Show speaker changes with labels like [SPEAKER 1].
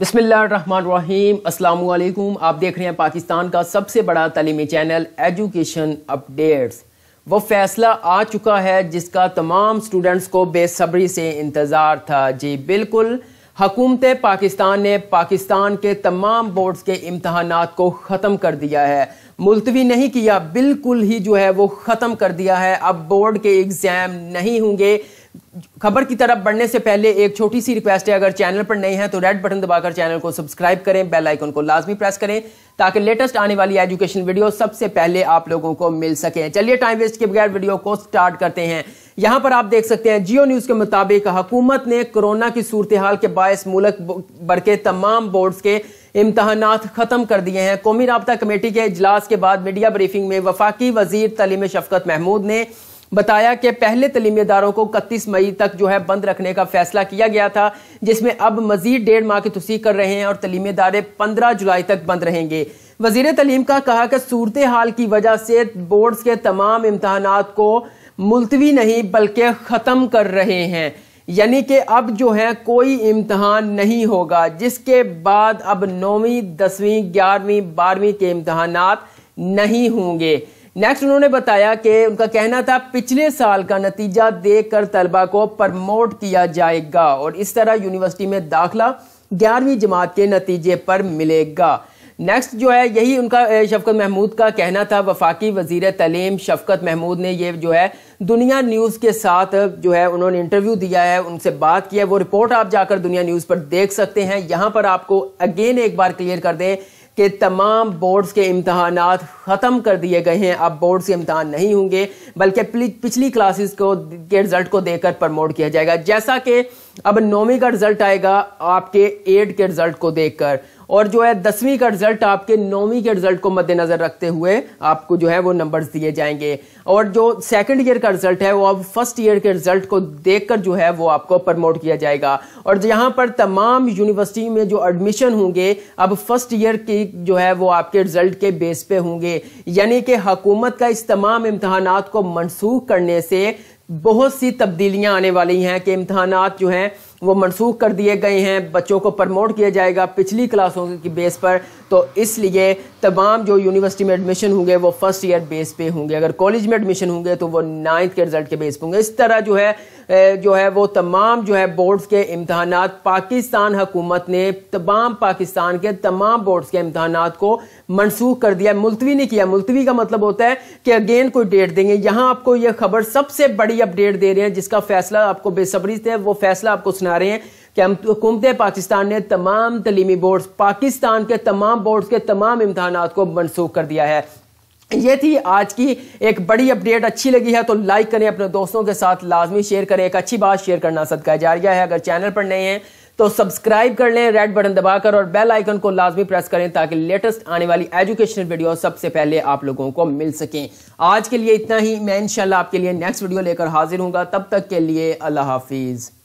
[SPEAKER 1] बसमीम अल्लाम आप देख रहे हैं पाकिस्तान का सबसे बड़ा तलीमी चैनल एजुकेशन अपडेट्स वो फैसला आ चुका है जिसका तमाम स्टूडेंट्स को बेसब्री से इंतज़ार था जी बिल्कुल हकूमत पाकिस्तान ने पाकिस्तान के तमाम बोर्ड्स के इम्तहान को ख़त्म कर दिया है मुलतवी नहीं किया बिल्कुल ही जो है वो ख़त्म कर दिया है अब बोर्ड के एग्ज़ाम नहीं होंगे खबर की तरफ बढ़ने से पहले एक छोटी सी रिक्वेस्ट है अगर चैनल पर नहीं है तो रेड बटन दबाकर चैनल को सब्सक्राइब करें बेल आइकन को लाजमी प्रेस करें ताकि लेटेस्ट आने वाली एजुकेशन वीडियो सबसे पहले आप लोगों को मिल सके चलिए टाइम वेस्ट के बगैर वीडियो को स्टार्ट करते हैं यहां पर आप देख सकते हैं जियो न्यूज के मुताबिक हुकूमत ने कोरोना की सूरत हाल के बायस मुल्क भर के तमाम बोर्ड के इम्तहान खत्म कर दिए हैं कौमी रबता कमेटी के इजलास के बाद मीडिया ब्रीफिंग में वफाकी वजीर तलीम शफकत महमूद ने बताया कि पहले तलीमी इदारों को इकतीस मई तक जो है बंद रखने का फैसला किया गया था जिसमें अब मजीद डेढ़ माह की तुसी कर रहे हैं और तलीमी इदारे पंद्रह जुलाई तक बंद रहेंगे वजीर तलीम का कहा कि सूरत हाल की वजह से बोर्ड के तमाम इम्तहान को मुलतवी नहीं बल्कि ख़त्म कर रहे हैं यानी कि अब जो है कोई इम्तहान नहीं होगा जिसके बाद अब नौवीं दसवीं ग्यारहवीं बारहवीं के इम्तहान नहीं होंगे नेक्स्ट उन्होंने बताया कि उनका कहना था पिछले साल का नतीजा देखकर तलबा को प्रमोट किया जाएगा और इस तरह यूनिवर्सिटी में दाखिला ग्यारहवीं जमात के नतीजे पर मिलेगा नेक्स्ट जो है यही उनका शफकत महमूद का कहना था वफाकी वजीर तलीम शफकत महमूद ने ये जो है दुनिया न्यूज़ के साथ जो है उन्होंने इंटरव्यू दिया है उनसे बात किया वो रिपोर्ट आप जाकर दुनिया न्यूज़ पर देख सकते हैं यहाँ पर आपको अगेन एक बार क्लियर कर दें कि तमाम बोर्ड्स के इम्तहान ख़त्म कर दिए गए हैं अब बोर्ड्स के इम्तहान नहीं होंगे बल्कि पिछली क्लासेस को के रिज़ल्ट को देकर प्रमोट किया जाएगा जैसा कि अब नौवीं का रिज़ल्ट आएगा आपके एट के रिज़ल्ट को देखकर और जो है दसवीं का रिजल्ट आपके नौवीं के रिजल्ट को मद्देनजर रखते हुए आपको जो है वो नंबर्स दिए जाएंगे और जो सेकंड ईयर का रिजल्ट है वो अब फर्स्ट ईयर के रिजल्ट को देखकर जो है वो आपको प्रमोट किया जाएगा और यहाँ पर तमाम यूनिवर्सिटी में जो एडमिशन होंगे अब फर्स्ट ईयर की जो है वो आपके रिजल्ट के बेस पे होंगे यानी कि हकूमत का इस तमाम इम्तहान को मनसूख करने से बहुत सी तब्दीलियां आने वाली हैं कि इम्तहान जो हैं वो मनसूख कर दिए गए हैं बच्चों को प्रमोट किया जाएगा पिछली क्लासों की बेस पर तो इसलिए तमाम जो यूनिवर्सिटी में एडमिशन होंगे वो फर्स्ट ईयर बेस पे होंगे अगर कॉलेज में एडमिशन होंगे तो वो नाइन्थ के रिजल्ट के बेस पे होंगे इस तरह जो है जो है वो तमाम जो है बोर्ड्स के इम्तहान पाकिस्तान हुकूमत ने तमाम पाकिस्तान के तमाम बोर्ड्स के इम्तहान को मनसूख कर दिया मुलतवी नहीं किया मुलतवी का मतलब होता है कि अगेन कोई डेट देंगे यहाँ आपको यह खबर सबसे बड़ी अपडेट दे रहे हैं जिसका फैसला आपको बेसब्री से वो फैसला आपको सुना रहे हैं कि हुकूमत पाकिस्तान ने तमाम तलीमी बोर्ड्स पाकिस्तान के तमाम बोर्ड्स के तमाम इम्तहान को मनसूख कर दिया है ये थी आज की एक बड़ी अपडेट अच्छी लगी है तो लाइक करें अपने दोस्तों के साथ लाजमी शेयर करें एक अच्छी बात शेयर करना सदका जारिया है अगर चैनल पर नए हैं तो सब्सक्राइब कर लें रेड बटन दबाकर और बेल आइकन को लाजमी प्रेस करें ताकि लेटेस्ट आने वाली एजुकेशनल वीडियो सबसे पहले आप लोगों को मिल सकें आज के लिए इतना ही मैं इनशाला आपके लिए नेक्स्ट वीडियो लेकर हाजिर हूँ तब तक के लिए अल्लाह हाफिज़